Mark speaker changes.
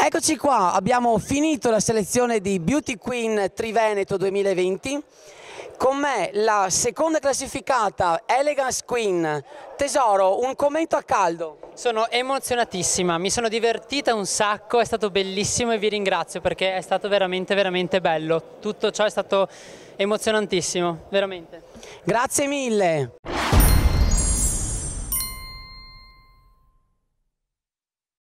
Speaker 1: Eccoci qua, abbiamo finito la selezione di Beauty Queen Triveneto 2020. Con me la seconda classificata, Elegance Queen. Tesoro, un commento a caldo.
Speaker 2: Sono emozionatissima, mi sono divertita un sacco, è stato bellissimo e vi ringrazio perché è stato veramente, veramente bello. Tutto ciò è stato emozionantissimo, veramente.
Speaker 3: Grazie
Speaker 4: mille.